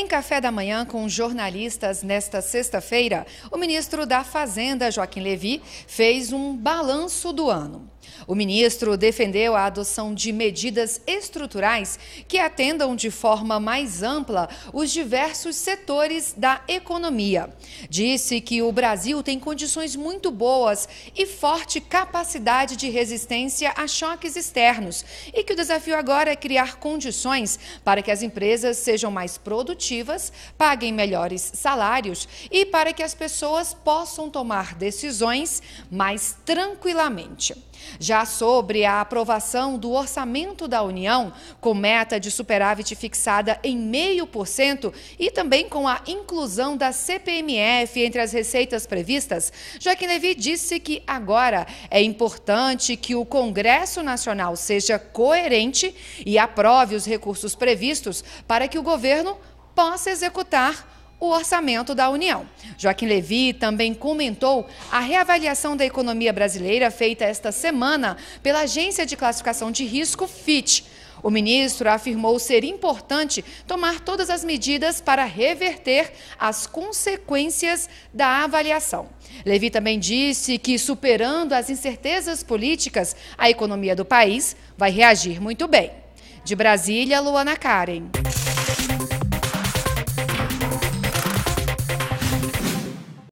Em café da manhã com jornalistas nesta sexta-feira, o ministro da Fazenda, Joaquim Levi, fez um balanço do ano. O ministro defendeu a adoção de medidas estruturais que atendam de forma mais ampla os diversos setores da economia. Disse que o Brasil tem condições muito boas e forte capacidade de resistência a choques externos e que o desafio agora é criar condições para que as empresas sejam mais produtivas, paguem melhores salários e para que as pessoas possam tomar decisões mais tranquilamente. Já sobre a aprovação do orçamento da União, com meta de superávit fixada em 0,5% e também com a inclusão da CPMF entre as receitas previstas, Joaquim disse que agora é importante que o Congresso Nacional seja coerente e aprove os recursos previstos para que o governo possa executar o orçamento da União. Joaquim Levi também comentou a reavaliação da economia brasileira feita esta semana pela Agência de Classificação de Risco, FIT. O ministro afirmou ser importante tomar todas as medidas para reverter as consequências da avaliação. Levi também disse que, superando as incertezas políticas, a economia do país vai reagir muito bem. De Brasília, Luana Karen.